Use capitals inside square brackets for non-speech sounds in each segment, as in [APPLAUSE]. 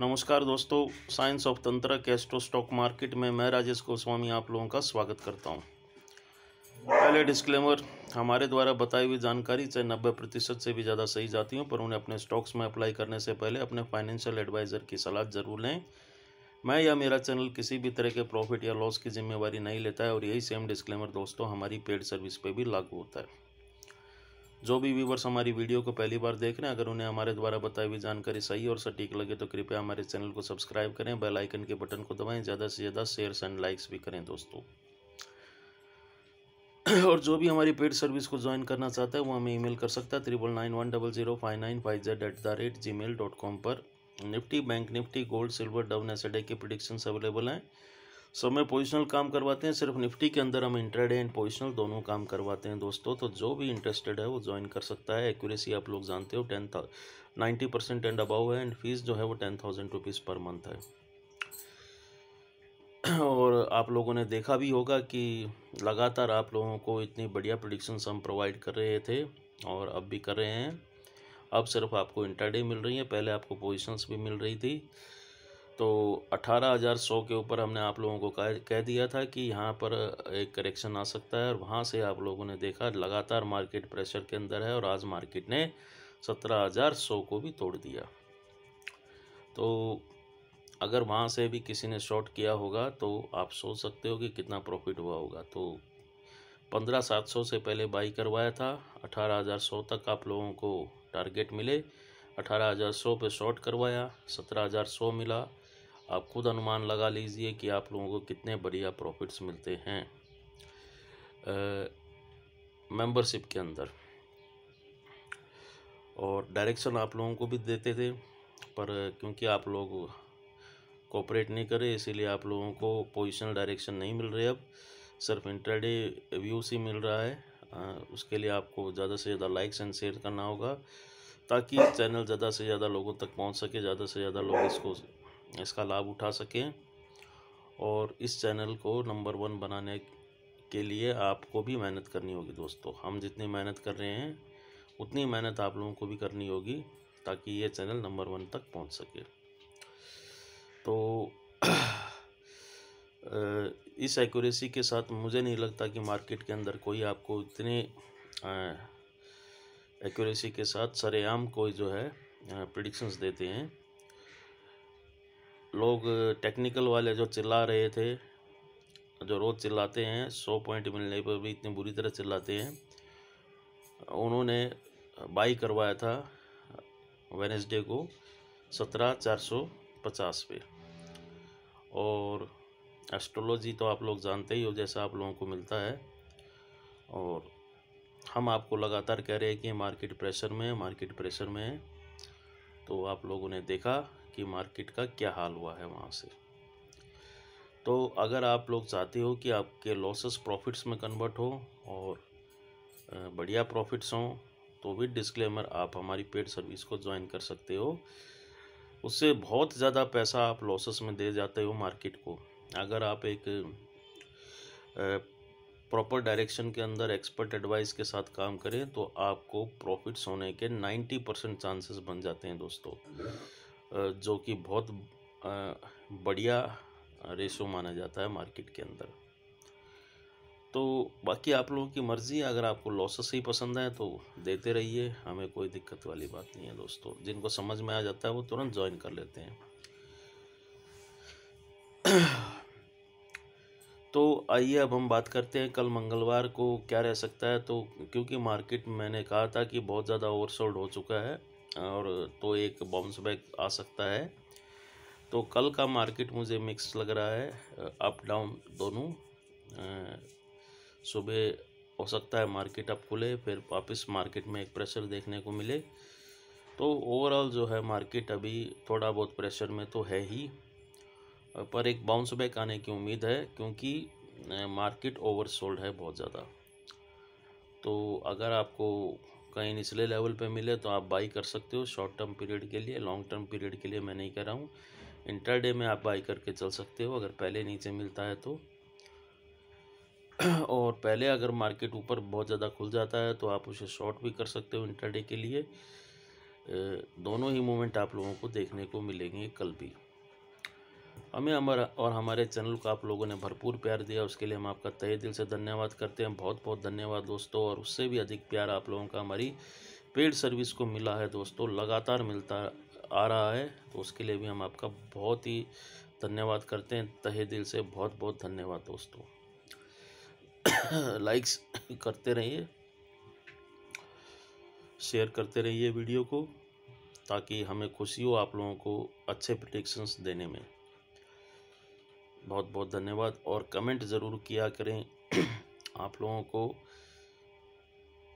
नमस्कार दोस्तों science of Tantra Castro stock market में मैं राजेश गोस्वामी आप लोगों का स्वागत करता हूं पहले डिस्क्लेमर हमारे द्वारा बताई हुई जानकारी चाहे नब्बे प्रतिशत से भी ज़्यादा सही जाती हूं पर उन्हें अपने स्टॉक्स में अप्लाई करने से पहले अपने फाइनेंशियल एडवाइज़र की सलाह ज़रूर लें मैं या मेरा चैनल किसी भी तरह के प्रॉफिट या लॉस की जिम्मेवारी नहीं लेता है और यही सेम डिस्क्लेमर दोस्तों हमारी पेड सर्विस पर भी लागू होता है जो भी व्यूवर्स हमारी वीडियो को पहली बार देख रहे हैं अगर उन्हें हमारे द्वारा बताई हुई जानकारी सही और सटीक लगे तो कृपया हमारे चैनल को सब्सक्राइब करें बेल आइकन के बटन को दबाएं ज़्यादा से ज़्यादा शेयर्स एंड लाइक्स भी करें दोस्तों [CLEARS THROAT] और जो भी हमारी पेड सर्विस को ज्वाइन करना चाहता है वो हमें ईमेल कर सकता है triple nine one double zero five nine five Z at the rate Gmail dot com पर Nifty bank Nifty gold silver डबन एस के प्रोडिक्शन अवेलेबल हैं सब में पोजिशनल काम करवाते हैं सिर्फ निफ्टी के अंदर हम इंट्राडे एंड पोजिशनल दोनों काम करवाते हैं दोस्तों तो जो भी इंटरेस्टेड है वो ज्वाइन कर सकता है एक्यूरेसी आप लोग जानते हो टेन था नाइन्टी परसेंट एंड अबाव है एंड फीस जो है वो ten thousand rupees per month है [CLEARS THROAT] और आप लोगों ने देखा भी होगा कि लगातार आप लोगों को इतनी बढ़िया प्रोडिक्शंस हम प्रोवाइड कर रहे थे और अब भी कर रहे हैं अब सिर्फ आपको इंटरडे मिल रही है पहले आपको पोजीशंस भी मिल रही थी तो 18100 के ऊपर हमने आप लोगों को कह, दिया था कि यहाँ पर एक करेक्शन आ सकता है और वहाँ से आप लोगों ने देखा लगातार मार्केट प्रेशर के अंदर है और आज मार्केट ने 17100 को भी तोड़ दिया तो अगर वहाँ से भी किसी ने शॉर्ट किया होगा तो आप सोच सकते हो कि कितना प्रॉफिट हुआ होगा तो पंद्रह सात सौ से पहले बाई करवाया था अठारह हज़ार सौ तक आप लोगों को टारगेट मिले अठारह हज़ार सौ पर शॉर्ट करवाया सत्रह हज़ार सौ मिला आप खुद अनुमान लगा लीजिए कि आप लोगों को कितने बढ़िया प्रॉफिट्स मिलते हैं मेंबरशिप के अंदर और डायरेक्शन आप लोगों को भी देते थे पर क्योंकि आप लोग कोऑपरेट नहीं करे इसीलिए आप लोगों को पोजिशनल डायरेक्शन नहीं मिल रही अब सिर्फ इंटरडे व्यू से मिल रहा है आ, उसके लिए आपको ज़्यादा से ज़्यादा लाइक्स एंड शेयर करना होगा ताकि चैनल ज़्यादा से ज़्यादा लोगों तक पहुंच सके ज़्यादा से ज़्यादा लोग इसको इसका लाभ उठा सकें और इस चैनल को नंबर वन बनाने के लिए आपको भी मेहनत करनी होगी दोस्तों हम जितनी मेहनत कर रहे हैं उतनी मेहनत आप लोगों को भी करनी होगी ताकि ये चैनल नंबर वन तक पहुंच सके तो इस एक्यूरेसी के साथ मुझे नहीं लगता कि मार्केट के अंदर कोई आपको इतने एक्यूरेसी के साथ सरेआम कोई जो है प्रडिक्शंस देते हैं लोग टेक्निकल वाले जो चिल्ला रहे थे जो रोज़ चिल्लाते हैं सौ पॉइंट मिलने पर भी इतनी बुरी तरह चिल्लाते हैं उन्होंने बाई करवाया था वेनेसडे को सत्रह चार सौ पचास पे और एस्ट्रोलॉजी तो आप लोग जानते ही हो जैसा आप लोगों को मिलता है और हम आपको लगातार कह रहे हैं कि मार्केट प्रेशर में मार्केट प्रेशर में तो आप लोगों ने देखा कि मार्केट का क्या हाल हुआ है वहाँ से तो अगर आप लोग चाहते हो कि आपके लॉसेस प्रॉफिट्स में कन्वर्ट हो और बढ़िया प्रॉफिट्स हों तो भी डिस्क्लेमर आप हमारी पेड सर्विस को ज्वाइन कर सकते हो उससे बहुत ज़्यादा पैसा आप लॉसेस में दे जाते हो मार्केट को अगर आप एक प्रॉपर डायरेक्शन के अंदर एक्सपर्ट एडवाइस के साथ काम करें तो आपको प्रॉफिट्स होने के 90 परसेंट चांसेस बन जाते हैं दोस्तों जो कि बहुत बढ़िया रेशो माना जाता है मार्केट के अंदर तो बाकी आप लोगों की मर्ज़ी अगर आपको लॉसेस ही पसंद है तो देते रहिए हमें कोई दिक्कत वाली बात नहीं है दोस्तों जिनको समझ में आ जाता है वो तुरंत ज्वाइन कर लेते हैं [CLEARS THROAT] तो आइए अब हम बात करते हैं कल मंगलवार को क्या रह सकता है तो क्योंकि मार्केट मैंने कहा था कि बहुत ज़्यादा ओवरसोल्ड हो चुका है और तो एक बाउंस बैक आ सकता है तो कल का मार्केट मुझे मिक्स लग रहा है अप डाउन दोनों सुबह हो सकता है मार्केट अप खुले फिर वापस मार्केट में एक प्रेशर देखने को मिले तो ओवरऑल जो है मार्केट अभी थोड़ा बहुत प्रेशर में तो है ही पर एक बाउंस बैक आने की उम्मीद है क्योंकि मार्केट ओवर सोल्ड है बहुत ज़्यादा तो अगर आपको कहीं निचले लेवल पे मिले तो आप बाई कर सकते हो शॉर्ट टर्म पीरियड के लिए लॉन्ग टर्म पीरियड के लिए मैं नहीं कर रहा हूँ इंटरडे में आप बाई करके चल सकते हो अगर पहले नीचे मिलता है तो [CLEARS THROAT] और पहले अगर मार्केट ऊपर बहुत ज़्यादा खुल जाता है तो आप उसे शॉर्ट भी कर सकते हो इंटरडे के लिए दोनों ही मोमेंट आप लोगों को देखने को मिलेंगे कल भी हमें हमारा और हमारे चैनल को आप लोगों ने भरपूर प्यार दिया उसके लिए हम आपका तहे दिल से धन्यवाद करते हैं बहुत बहुत धन्यवाद दोस्तों और उससे भी अधिक प्यार आप लोगों का हमारी पेड सर्विस को मिला है दोस्तों लगातार मिलता आ रहा है तो उसके लिए भी हम आपका बहुत ही धन्यवाद करते हैं तहे दिल से बहुत बहुत धन्यवाद दोस्तों लाइक्स करते रहिए शेयर करते रहिए वीडियो को ताकि हमें खुशी हो आप लोगों को अच्छे प्रोटेक्शंस देने में बहुत बहुत धन्यवाद और कमेंट ज़रूर किया करें [CLEARS THROAT] आप लोगों को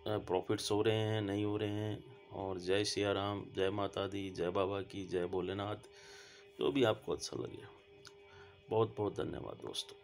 प्रॉफिट्स हो रहे हैं नहीं हो रहे हैं और जय सिया राम जय माता दी जय बाबा की जय भोलेनाथ जो भी आपको अच्छा लगे बहुत बहुत धन्यवाद दोस्तों